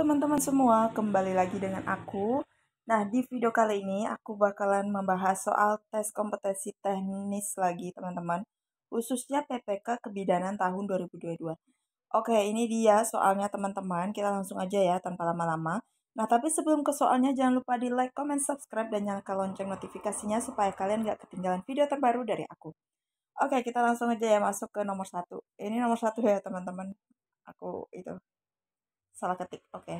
teman-teman semua, kembali lagi dengan aku. Nah, di video kali ini aku bakalan membahas soal tes kompetensi teknis lagi, teman-teman. Khususnya PPK Kebidanan tahun 2022. Oke, ini dia soalnya, teman-teman. Kita langsung aja ya, tanpa lama-lama. Nah, tapi sebelum ke soalnya, jangan lupa di like, comment, subscribe, dan nyalakan lonceng notifikasinya supaya kalian gak ketinggalan video terbaru dari aku. Oke, kita langsung aja ya masuk ke nomor satu. Ini nomor satu ya, teman-teman. Aku itu salah ketik oke okay.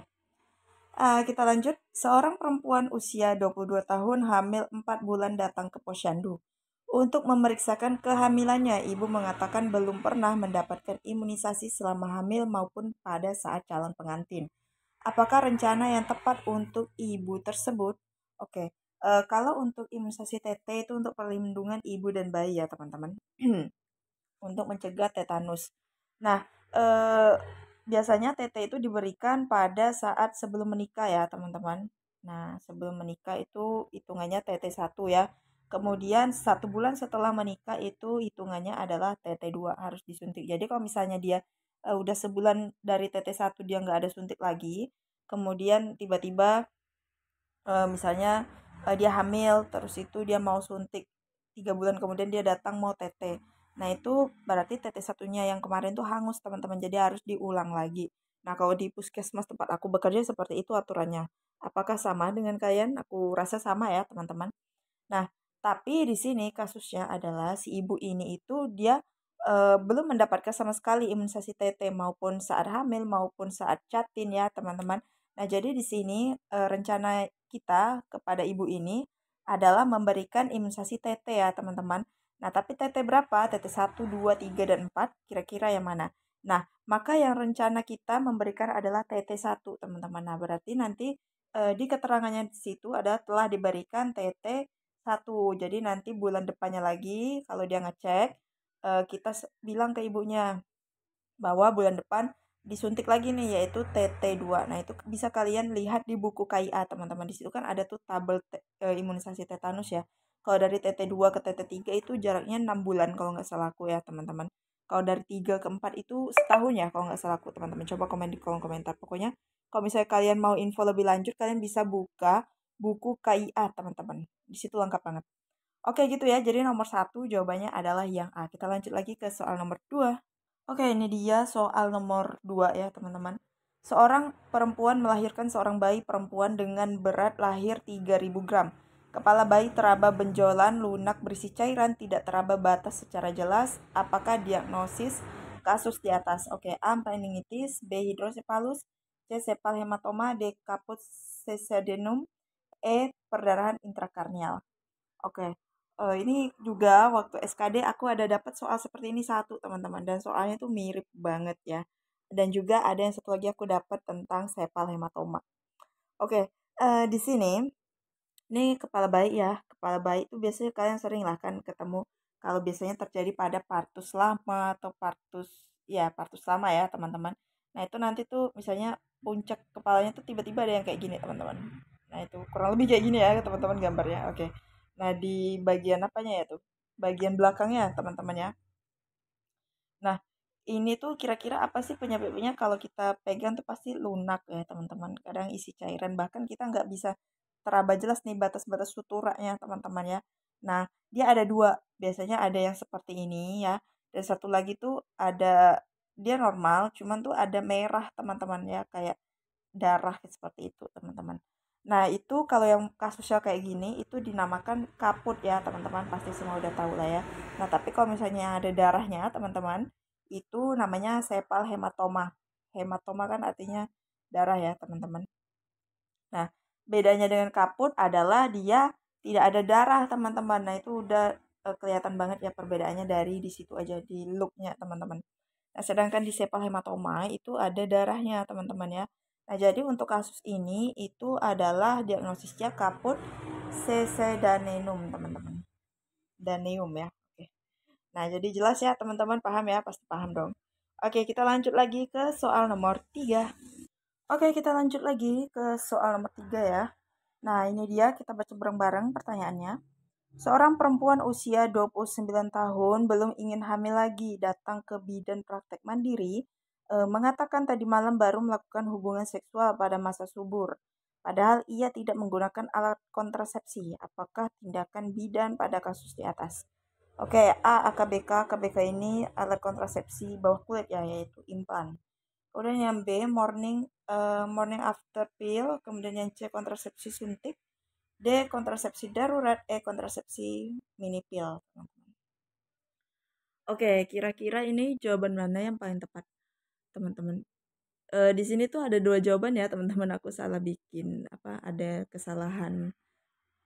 uh, eh, kita lanjut seorang perempuan usia 22 tahun hamil 4 bulan datang ke posyandu untuk memeriksakan kehamilannya ibu mengatakan belum pernah mendapatkan imunisasi selama hamil maupun pada saat calon pengantin apakah rencana yang tepat untuk ibu tersebut oke okay. Uh, eh, kalau untuk imunisasi TT itu untuk perlindungan ibu dan bayi ya teman-teman untuk mencegah tetanus. Nah, uh, biasanya TT itu diberikan pada saat sebelum menikah ya teman-teman. Nah sebelum menikah itu hitungannya TT 1 ya. Kemudian satu bulan setelah menikah itu hitungannya adalah TT2 harus disuntik. Jadi kalau misalnya dia uh, udah sebulan dari TT1 dia nggak ada suntik lagi, kemudian tiba-tiba uh, misalnya uh, dia hamil terus itu dia mau suntik tiga bulan kemudian dia datang mau TT Nah itu berarti tetes satunya yang kemarin tuh hangus teman-teman jadi harus diulang lagi. Nah kalau di puskesmas tempat aku bekerja seperti itu aturannya. Apakah sama dengan kalian? Aku rasa sama ya teman-teman. Nah tapi di sini kasusnya adalah si ibu ini itu dia e, belum mendapatkan sama sekali imunisasi TT maupun saat hamil maupun saat catin ya teman-teman. Nah jadi di sini e, rencana kita kepada ibu ini adalah memberikan imunisasi TT ya teman-teman. Nah, tapi TT berapa? TT 1, 2, 3, dan 4 kira-kira yang mana? Nah, maka yang rencana kita memberikan adalah TT 1, teman-teman. Nah, berarti nanti e, di keterangannya di situ ada telah diberikan TT 1. Jadi nanti bulan depannya lagi kalau dia ngecek, e, kita bilang ke ibunya bahwa bulan depan disuntik lagi nih yaitu TT2. Nah, itu bisa kalian lihat di buku KIA, teman-teman. Di situ kan ada tuh tabel te, e, imunisasi tetanus ya. Kalau dari TT2 ke TT3 itu jaraknya 6 bulan kalau nggak salah aku ya teman-teman. Kalau dari 3 ke 4 itu setahun ya kalau nggak salah aku teman-teman. Coba komen di kolom komentar. Pokoknya kalau misalnya kalian mau info lebih lanjut kalian bisa buka buku KIA teman-teman. Di situ lengkap banget. Oke gitu ya, jadi nomor satu jawabannya adalah yang A. Kita lanjut lagi ke soal nomor 2. Oke ini dia soal nomor 2 ya teman-teman. Seorang perempuan melahirkan seorang bayi perempuan dengan berat lahir 3000 gram. Kepala bayi teraba benjolan lunak berisi cairan tidak teraba batas secara jelas. Apakah diagnosis kasus di atas? Oke, okay. A. Meningitis, B. Hidrosepalus, C. Sepal hematoma, D. Kaput sesedenum, E. Perdarahan intrakarnial. Oke, uh, ini juga waktu SKD aku ada dapat soal seperti ini satu teman-teman dan soalnya itu mirip banget ya. Dan juga ada yang satu lagi aku dapat tentang sepal hematoma. Oke, okay. uh, eh, di sini ini kepala baik ya kepala baik itu biasanya kalian sering lah kan ketemu kalau biasanya terjadi pada partus lama atau partus ya partus lama ya teman-teman nah itu nanti tuh misalnya puncak kepalanya tuh tiba-tiba ada yang kayak gini teman-teman nah itu kurang lebih kayak gini ya teman-teman gambarnya oke nah di bagian apanya ya tuh bagian belakangnya teman-teman ya nah ini tuh kira-kira apa sih penyebabnya kalau kita pegang tuh pasti lunak ya teman-teman kadang isi cairan bahkan kita nggak bisa teraba jelas nih batas-batas suturanya teman-teman ya. Nah, dia ada dua. Biasanya ada yang seperti ini ya. Dan satu lagi tuh ada dia normal, cuman tuh ada merah teman-teman ya kayak darah seperti itu teman-teman. Nah itu kalau yang kasusnya kayak gini itu dinamakan kaput ya teman-teman pasti semua udah tahu lah ya. Nah tapi kalau misalnya ada darahnya teman-teman itu namanya sepal hematoma. Hematoma kan artinya darah ya teman-teman. Nah bedanya dengan kaput adalah dia tidak ada darah teman-teman nah itu udah uh, kelihatan banget ya perbedaannya dari di situ aja di looknya teman-teman nah sedangkan di sepal hematoma itu ada darahnya teman-teman ya nah jadi untuk kasus ini itu adalah diagnosisnya kaput cc danenum teman-teman danium ya oke nah jadi jelas ya teman-teman paham ya pasti paham dong oke kita lanjut lagi ke soal nomor 3 Oke, kita lanjut lagi ke soal nomor tiga ya. Nah, ini dia kita baca bareng-bareng pertanyaannya. Seorang perempuan usia 29 tahun belum ingin hamil lagi datang ke bidan praktek mandiri e, mengatakan tadi malam baru melakukan hubungan seksual pada masa subur. Padahal ia tidak menggunakan alat kontrasepsi. Apakah tindakan bidan pada kasus di atas? Oke, A. AKBK. AKBK ini alat kontrasepsi bawah kulit ya, yaitu implan kemudian yang B morning uh, morning after pill kemudian yang C kontrasepsi suntik D kontrasepsi darurat E kontrasepsi mini pill teman-teman Oke kira-kira ini jawaban mana yang paling tepat teman-teman uh, di sini tuh ada dua jawaban ya teman-teman aku salah bikin apa ada kesalahan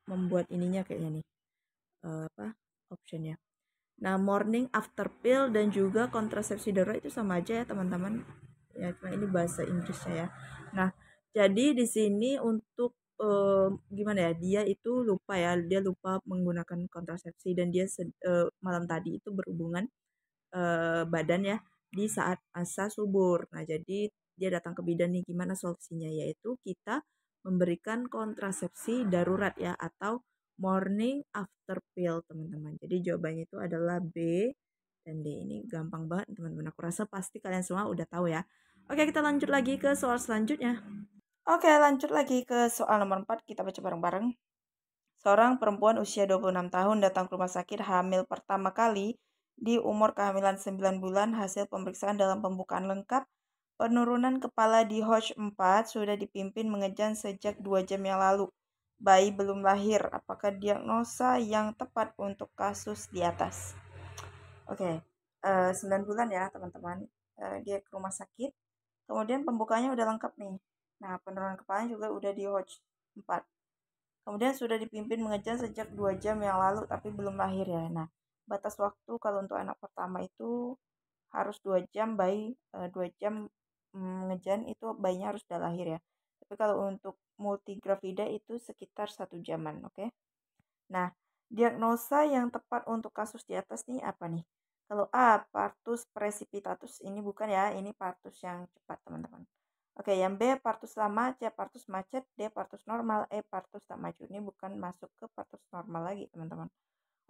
membuat ininya kayaknya nih uh, apa optionnya Nah, morning after pill dan juga kontrasepsi darurat itu sama aja ya, teman-teman ya cuma ini bahasa Inggrisnya ya nah jadi di sini untuk uh, gimana ya dia itu lupa ya dia lupa menggunakan kontrasepsi dan dia uh, malam tadi itu berhubungan uh, badan ya di saat asa subur nah jadi dia datang ke bidan nih gimana solusinya yaitu kita memberikan kontrasepsi darurat ya atau morning after pill teman-teman jadi jawabannya itu adalah B dan D ini gampang banget teman-teman aku rasa pasti kalian semua udah tahu ya Oke, kita lanjut lagi ke soal selanjutnya. Oke, lanjut lagi ke soal nomor 4. Kita baca bareng-bareng. Seorang perempuan usia 26 tahun datang ke rumah sakit hamil pertama kali di umur kehamilan 9 bulan hasil pemeriksaan dalam pembukaan lengkap penurunan kepala di Hodge 4 sudah dipimpin mengejan sejak 2 jam yang lalu. Bayi belum lahir. Apakah diagnosa yang tepat untuk kasus di atas? Oke, okay. uh, 9 bulan ya teman-teman. Uh, dia ke rumah sakit Kemudian pembukanya udah lengkap nih. Nah, penurunan kepalanya juga udah di Hodge 4. Kemudian sudah dipimpin mengejar sejak 2 jam yang lalu tapi belum lahir ya. Nah, batas waktu kalau untuk anak pertama itu harus 2 jam bayi e, eh, 2 jam mengejan mm, itu bayinya harus sudah lahir ya. Tapi kalau untuk multigravida itu sekitar 1 jaman, oke? Okay? Nah, diagnosa yang tepat untuk kasus di atas nih apa nih? Kalau A partus precipitatus ini bukan ya, ini partus yang cepat teman-teman. Oke, yang B partus lama, C partus macet, D partus normal, E partus tak maju. Ini bukan masuk ke partus normal lagi, teman-teman.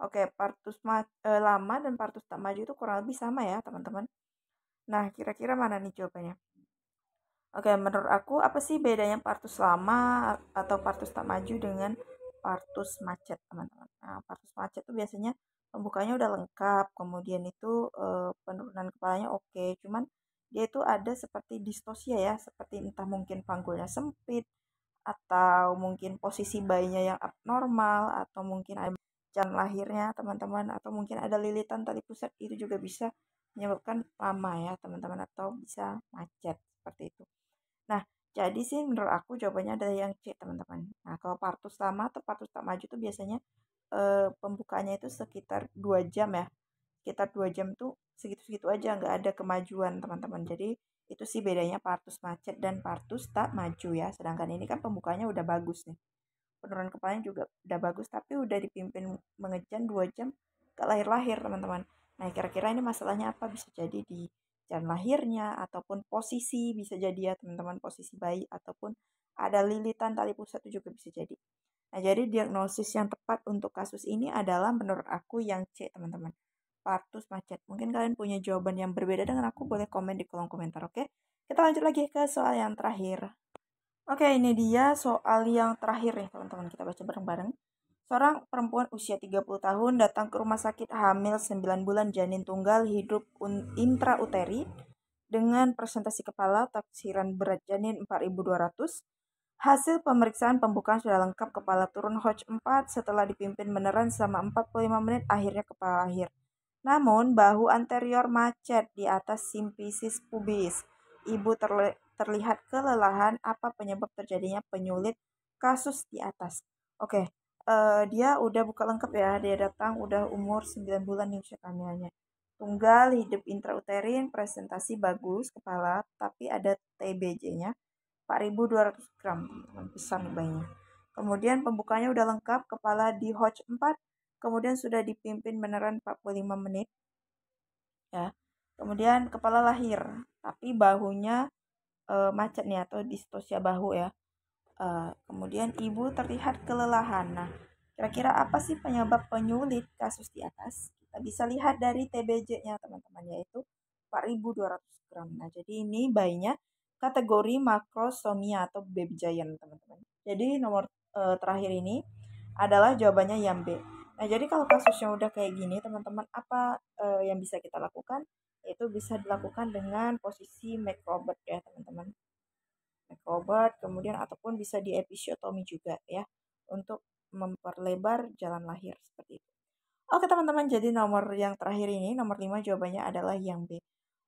Oke, partus e, lama dan partus tak maju itu kurang lebih sama ya, teman-teman. Nah, kira-kira mana nih jawabannya? Oke, menurut aku apa sih bedanya partus lama atau partus tak maju dengan partus macet, teman-teman? Nah, partus macet itu biasanya pembukanya udah lengkap kemudian itu e, penurunan kepalanya oke okay. cuman dia itu ada seperti distosia ya seperti entah mungkin panggulnya sempit atau mungkin posisi bayinya yang abnormal atau mungkin ada jam lahirnya teman-teman atau mungkin ada lilitan tali pusat itu juga bisa menyebabkan lama ya teman-teman atau bisa macet seperti itu nah jadi sih menurut aku jawabannya ada yang C teman-teman nah kalau partus lama atau partus tak maju itu biasanya e, pembukaannya itu sekitar dua jam ya sekitar dua jam tuh segitu-segitu aja nggak ada kemajuan teman-teman jadi itu sih bedanya partus macet dan partus tak maju ya sedangkan ini kan pembukanya udah bagus nih penurunan kepalanya juga udah bagus tapi udah dipimpin mengejan dua jam ke lahir-lahir teman-teman nah kira-kira ini masalahnya apa bisa jadi di jalan lahirnya ataupun posisi bisa jadi ya teman-teman posisi bayi ataupun ada lilitan tali pusat itu juga bisa jadi Nah, jadi diagnosis yang tepat untuk kasus ini adalah menurut aku yang C, teman-teman. Partus macet. Mungkin kalian punya jawaban yang berbeda dengan aku, boleh komen di kolom komentar, oke? Okay? Kita lanjut lagi ke soal yang terakhir. Oke, okay, ini dia soal yang terakhir nih, teman-teman. Kita baca bareng-bareng. Seorang perempuan usia 30 tahun datang ke rumah sakit hamil 9 bulan janin tunggal hidup intrauteri dengan presentasi kepala taksiran berat janin 4200 Hasil pemeriksaan pembukaan sudah lengkap kepala turun Hodge 4 setelah dipimpin beneran selama 45 menit akhirnya kepala akhir. Namun, bahu anterior macet di atas simpisis pubis. Ibu terli terlihat kelelahan apa penyebab terjadinya penyulit kasus di atas. Oke, okay. uh, eh, dia udah buka lengkap ya. Dia datang udah umur 9 bulan nih usia kehamilannya. Tunggal, hidup intrauterin, presentasi bagus, kepala, tapi ada TBJ-nya 4.200 gram teman hmm, besar nih hmm. bayinya kemudian pembukanya udah lengkap kepala di Hodge 4 kemudian sudah dipimpin beneran 45 menit ya kemudian kepala lahir tapi bahunya e, macet nih atau distosia bahu ya e, kemudian ibu terlihat kelelahan nah kira-kira apa sih penyebab penyulit kasus di atas kita bisa lihat dari TBJ-nya teman-teman yaitu 4.200 gram nah jadi ini bayinya kategori makrosomia atau baby giant teman-teman. Jadi nomor e, terakhir ini adalah jawabannya yang B. Nah jadi kalau kasusnya udah kayak gini teman-teman apa e, yang bisa kita lakukan? Itu bisa dilakukan dengan posisi macrobot ya teman-teman. Macrobot kemudian ataupun bisa di episiotomi juga ya untuk memperlebar jalan lahir seperti itu. Oke teman-teman jadi nomor yang terakhir ini nomor 5 jawabannya adalah yang B.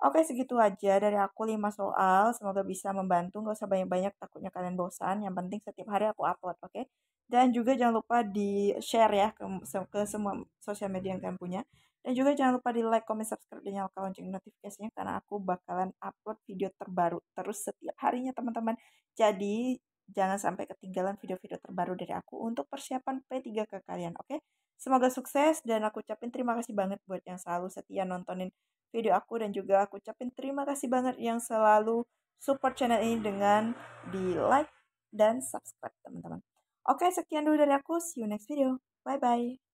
Oke, segitu aja dari aku 5 soal. Semoga bisa membantu. Gak usah banyak-banyak, takutnya kalian bosan. Yang penting setiap hari aku upload, oke? Dan juga jangan lupa di-share ya ke, ke semua sosial media yang kalian punya. Dan juga jangan lupa di like, comment, subscribe, dan nyalakan lonceng notifikasinya karena aku bakalan upload video terbaru terus setiap harinya teman-teman. Jadi Jangan sampai ketinggalan video-video terbaru dari aku untuk persiapan P3K kalian, oke? Okay? Semoga sukses dan aku ucapin terima kasih banget buat yang selalu setia nontonin video aku dan juga aku ucapin terima kasih banget yang selalu support channel ini dengan di like dan subscribe teman-teman. Oke, sekian dulu dari aku. See you next video. Bye-bye.